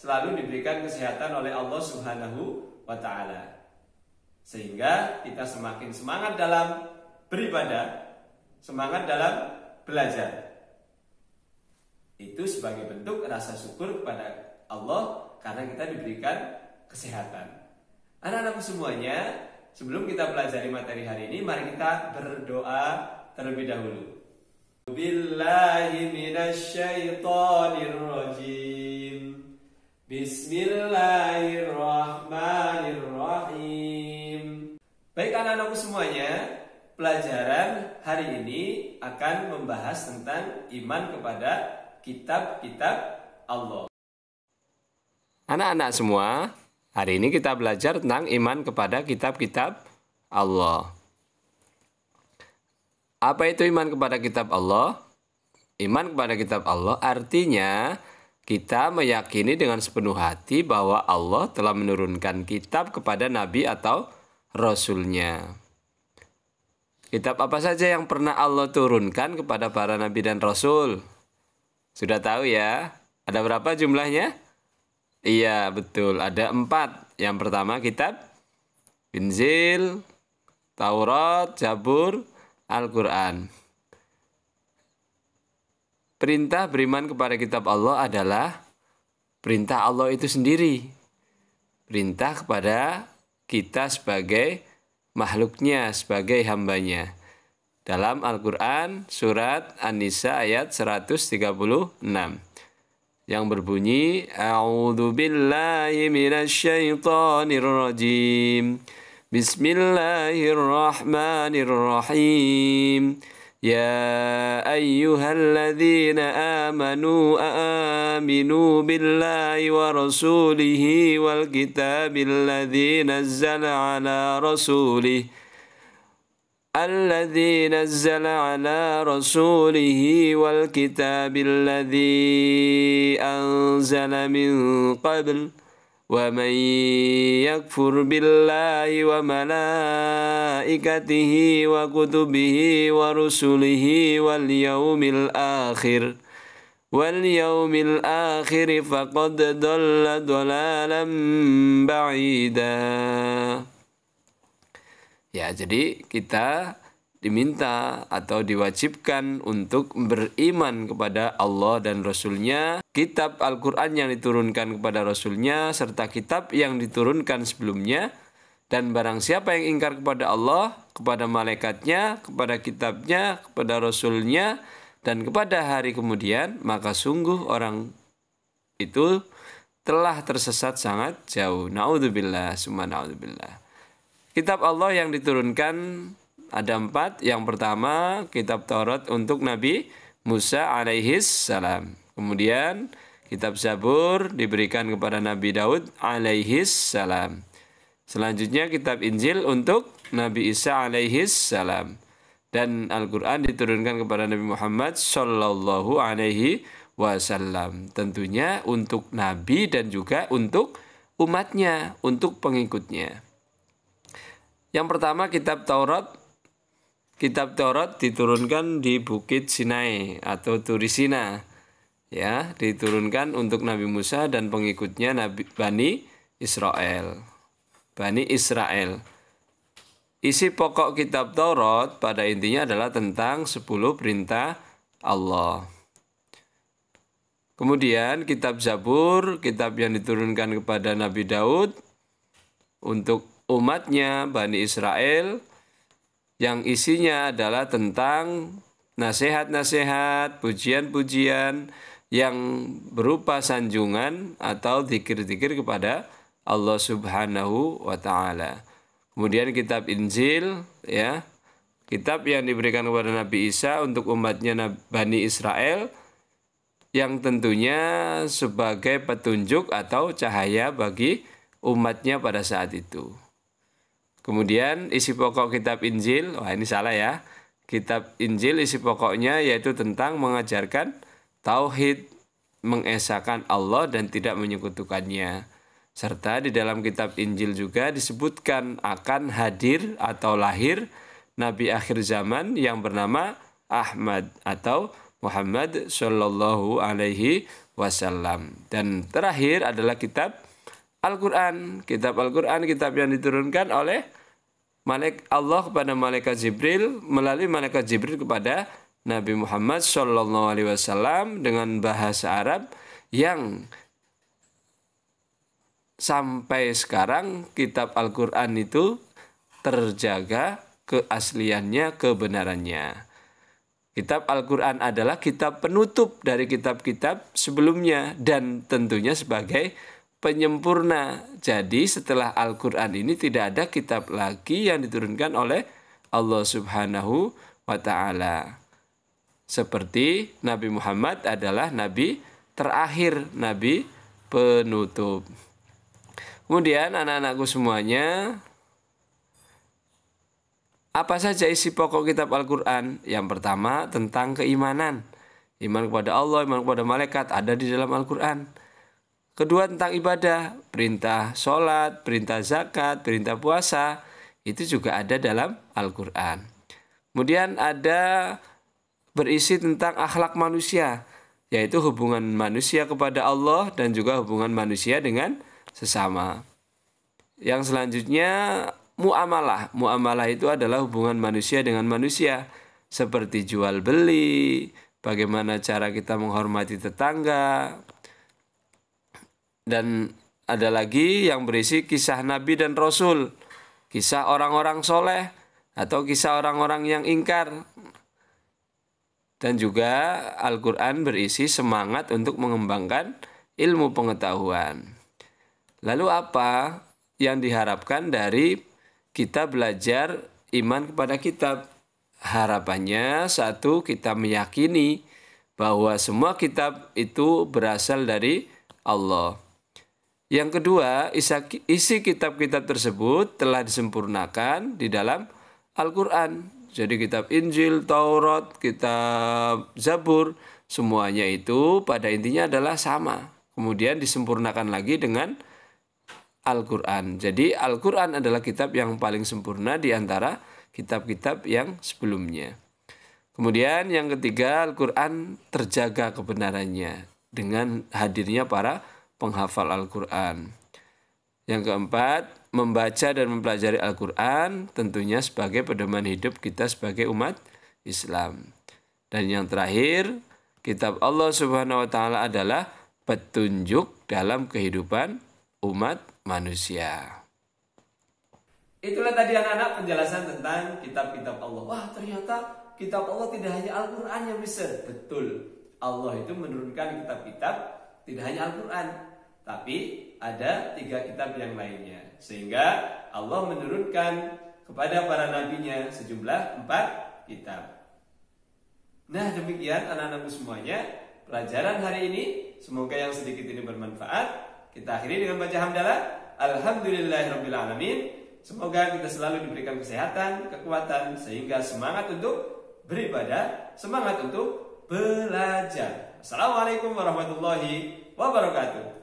selalu diberikan kesehatan oleh Allah Subhanahu wa taala. Sehingga kita semakin semangat dalam beribadah, semangat dalam belajar. Itu sebagai bentuk rasa syukur kepada Allah karena kita diberikan kesehatan. Anak-anakku semuanya, sebelum kita pelajari materi hari ini, mari kita berdoa terlebih dahulu. Billahi minasyaitonirrajim. Bismillahirrahmanirrahim. Baik anak-anakku semuanya, pelajaran hari ini akan membahas tentang iman kepada kitab-kitab Allah. Anak-anak semua, hari ini kita belajar tentang iman kepada kitab-kitab Allah. Apa itu iman kepada kitab Allah? Iman kepada kitab Allah artinya kita meyakini dengan sepenuh hati bahwa Allah telah menurunkan kitab kepada nabi atau rasulnya. Kitab apa saja yang pernah Allah turunkan kepada para nabi dan rasul? Sudah tahu ya? Ada berapa jumlahnya? Iya, betul. Ada empat. Yang pertama kitab Injil, Taurat, Jabur, Al-Quran. Perintah beriman kepada kitab Allah adalah perintah Allah itu sendiri. Perintah kepada kita sebagai makhluknya, sebagai hambanya. Dalam Al-Quran surat An-Nisa ayat 136 yang berbunyi "Audhu billahi minasyaitonir rajim. Bismillahirrahmanirrahim. يا أيها الذين آمنوا آمنوا بالله ورسوله والكتاب الذي نزل على رسوله الذي نزل على رسوله والكتاب الذي أنزل من قبل ۖ ومن يكفر بالله وملائكته وكتبه ورسله واليوم الآخر واليوم الآخر فقد ضل ضلالا بعيدا Ya, jadi kita diminta atau diwajibkan untuk beriman kepada Allah dan Rasulnya, kitab Al-Quran yang diturunkan kepada Rasulnya, serta kitab yang diturunkan sebelumnya, dan barang siapa yang ingkar kepada Allah, kepada malaikatnya, kepada kitabnya, kepada Rasulnya, dan kepada hari kemudian, maka sungguh orang itu telah tersesat sangat jauh. Naudzubillah, summa naudzubillah. Kitab Allah yang diturunkan ada empat. Yang pertama kitab Taurat untuk Nabi Musa alaihis salam. Kemudian kitab Zabur diberikan kepada Nabi Daud alaihis salam. Selanjutnya kitab Injil untuk Nabi Isa alaihis salam. Dan Al-Quran diturunkan kepada Nabi Muhammad Sallallahu alaihi wasallam. Tentunya untuk Nabi dan juga untuk umatnya, untuk pengikutnya. Yang pertama kitab Taurat kitab Taurat diturunkan di Bukit Sinai atau Turisina. Ya, diturunkan untuk Nabi Musa dan pengikutnya Nabi Bani Israel. Bani Israel. Isi pokok kitab Taurat pada intinya adalah tentang 10 perintah Allah. Kemudian kitab Zabur, kitab yang diturunkan kepada Nabi Daud untuk umatnya Bani Israel yang isinya adalah tentang nasihat-nasihat, pujian-pujian yang berupa sanjungan atau dikir-dikir kepada Allah Subhanahu wa taala. Kemudian kitab Injil ya, kitab yang diberikan kepada Nabi Isa untuk umatnya Bani Israel yang tentunya sebagai petunjuk atau cahaya bagi umatnya pada saat itu. Kemudian isi pokok kitab Injil, wah ini salah ya. Kitab Injil isi pokoknya yaitu tentang mengajarkan tauhid, mengesahkan Allah dan tidak menyekutukannya. Serta di dalam kitab Injil juga disebutkan akan hadir atau lahir nabi akhir zaman yang bernama Ahmad atau Muhammad Shallallahu alaihi wasallam. Dan terakhir adalah kitab Al-Quran Kitab Al-Quran, kitab yang diturunkan oleh Malik Allah kepada Malaikat Jibril melalui Malaikat Jibril kepada Nabi Muhammad Shallallahu Alaihi Wasallam dengan bahasa Arab yang sampai sekarang kitab Al-Quran itu terjaga keasliannya, kebenarannya. Kitab Al-Quran adalah kitab penutup dari kitab-kitab sebelumnya dan tentunya sebagai penyempurna. Jadi setelah Al-Qur'an ini tidak ada kitab lagi yang diturunkan oleh Allah Subhanahu wa taala. Seperti Nabi Muhammad adalah nabi terakhir, nabi penutup. Kemudian anak-anakku semuanya apa saja isi pokok kitab Al-Quran? Yang pertama tentang keimanan. Iman kepada Allah, iman kepada malaikat ada di dalam Al-Quran. Kedua tentang ibadah, perintah sholat, perintah zakat, perintah puasa, itu juga ada dalam Al-Quran. Kemudian ada berisi tentang akhlak manusia, yaitu hubungan manusia kepada Allah dan juga hubungan manusia dengan sesama. Yang selanjutnya muamalah. Muamalah itu adalah hubungan manusia dengan manusia seperti jual beli, bagaimana cara kita menghormati tetangga, dan ada lagi yang berisi kisah Nabi dan Rasul, kisah orang-orang soleh, atau kisah orang-orang yang ingkar. Dan juga Al-Quran berisi semangat untuk mengembangkan ilmu pengetahuan. Lalu apa yang diharapkan dari kita belajar iman kepada kitab? Harapannya satu kita meyakini bahwa semua kitab itu berasal dari Allah. Yang kedua, isi kitab-kitab tersebut telah disempurnakan di dalam Al-Quran. Jadi kitab Injil, Taurat, kitab Zabur, semuanya itu pada intinya adalah sama. Kemudian disempurnakan lagi dengan Al-Quran. Jadi Al-Quran adalah kitab yang paling sempurna di antara kitab-kitab yang sebelumnya. Kemudian yang ketiga, Al-Quran terjaga kebenarannya dengan hadirnya para penghafal Al-Quran. Yang keempat, membaca dan mempelajari Al-Quran tentunya sebagai pedoman hidup kita sebagai umat Islam. Dan yang terakhir, kitab Allah Subhanahu wa taala adalah petunjuk dalam kehidupan umat manusia. Itulah tadi anak-anak penjelasan tentang kitab-kitab Allah. Wah, ternyata kitab Allah tidak hanya Al-Qur'an yang bisa. Betul. Allah itu menurunkan kitab-kitab tidak hanya Al-Qur'an, tapi ada tiga kitab yang lainnya. Sehingga Allah menurunkan kepada para nabinya sejumlah empat kitab. Nah demikian anak-anakku semuanya pelajaran hari ini. Semoga yang sedikit ini bermanfaat. Kita akhiri dengan baca hamdalah. Alhamdulillahirrahmanirrahim. Semoga kita selalu diberikan kesehatan, kekuatan, sehingga semangat untuk beribadah, semangat untuk belajar. Assalamualaikum warahmatullahi wabarakatuh.